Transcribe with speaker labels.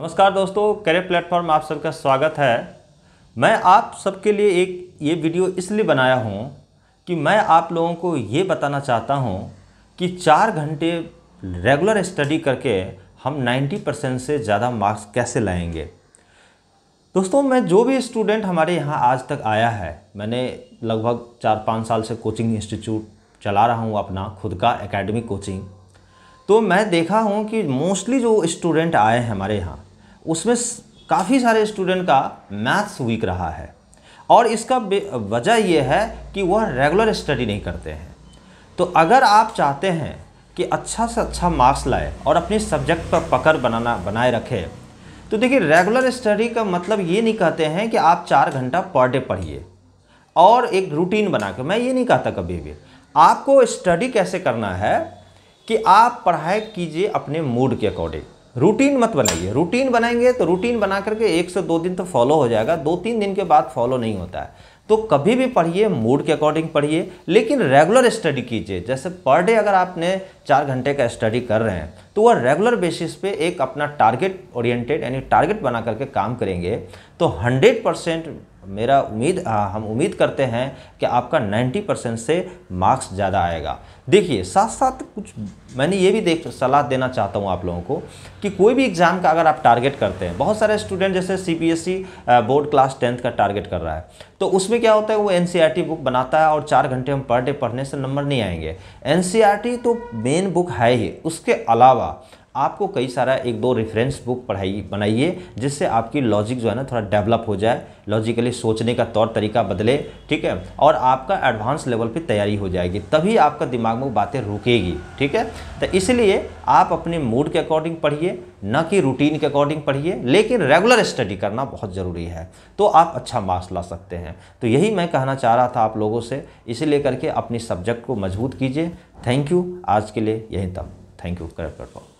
Speaker 1: नमस्कार दोस्तों career platform आप सबका स्वागत है मैं आप सबके लिए एक ये वीडियो इसलिए बनाया हूँ कि मैं आप लोगों को ये बताना चाहता हूँ कि चार घंटे रेगुलर स्टडी करके हम 90 परसेंट से ज़्यादा मार्क्स कैसे लाएंगे दोस्तों मैं जो भी स्टूडेंट हमारे यहाँ आज तक आया है मैंने लगभग चार पाँच साल से कोचिंग इंस्टीट्यूट चला रहा हूँ अपना खुद का एकेडमिक कोचिंग तो मैं देखा हूँ कि मोस्टली जो स्टूडेंट आए हैं हमारे यहाँ उसमें काफ़ी सारे स्टूडेंट का मैथ्स वीक रहा है और इसका वजह यह है कि वह रेगुलर स्टडी नहीं करते हैं तो अगर आप चाहते हैं कि अच्छा से अच्छा मार्क्स लाए और अपने सब्जेक्ट पर पकड़ बनाना बनाए रखें तो देखिए रेगुलर स्टडी का मतलब ये नहीं कहते हैं कि आप चार घंटा पर डे पढ़िए और एक रूटीन बना के मैं ये नहीं कहता कभी भी आपको स्टडी कैसे करना है कि आप पढ़ाई कीजिए अपने मूड के अकॉर्डिंग रूटीन मत बनाइए रूटीन बनाएंगे तो रूटीन बना करके एक से दो दिन तो फॉलो हो जाएगा दो तीन दिन के बाद फॉलो नहीं होता है तो कभी भी पढ़िए मूड के अकॉर्डिंग पढ़िए लेकिन रेगुलर स्टडी कीजिए जैसे पर डे अगर आपने चार घंटे का स्टडी कर रहे हैं तो वह रेगुलर बेसिस पे एक अपना टारगेट ओरिएंटेड यानी टारगेट बना करके काम करेंगे तो हंड्रेड परसेंट मेरा उम्मीद हम उम्मीद करते हैं कि आपका 90 परसेंट से मार्क्स ज़्यादा आएगा देखिए साथ साथ कुछ मैंने ये भी देख सलाह देना चाहता हूँ आप लोगों को कि कोई भी एग्ज़ाम का अगर आप टारगेट करते हैं बहुत सारे स्टूडेंट जैसे सीबीएसई बोर्ड क्लास टेंथ का टारगेट कर रहा है तो उसमें क्या होता है वो एन e बुक बनाता है और चार घंटे हम पर डे पढ़ने से नंबर नहीं आएंगे एन e तो मेन बुक है ही उसके अलावा आपको कई सारा एक दो रेफरेंस बुक पढ़ाई बनाइए जिससे आपकी लॉजिक जो है ना थोड़ा डेवलप हो जाए लॉजिकली सोचने का तौर तरीका बदले ठीक है और आपका एडवांस लेवल पे तैयारी हो जाएगी तभी आपका दिमाग में बातें रुकेगी ठीक है तो इसलिए आप अपने मूड के अकॉर्डिंग पढ़िए न कि रूटीन के अकॉर्डिंग पढ़िए लेकिन रेगुलर स्टडी करना बहुत ज़रूरी है तो आप अच्छा मार्क्स ला सकते हैं तो यही मैं कहना चाह रहा था आप लोगों से इसीलिए करके अपनी सब्जेक्ट को मजबूत कीजिए थैंक यू आज के लिए यहीं तक थैंक यू कर पाओ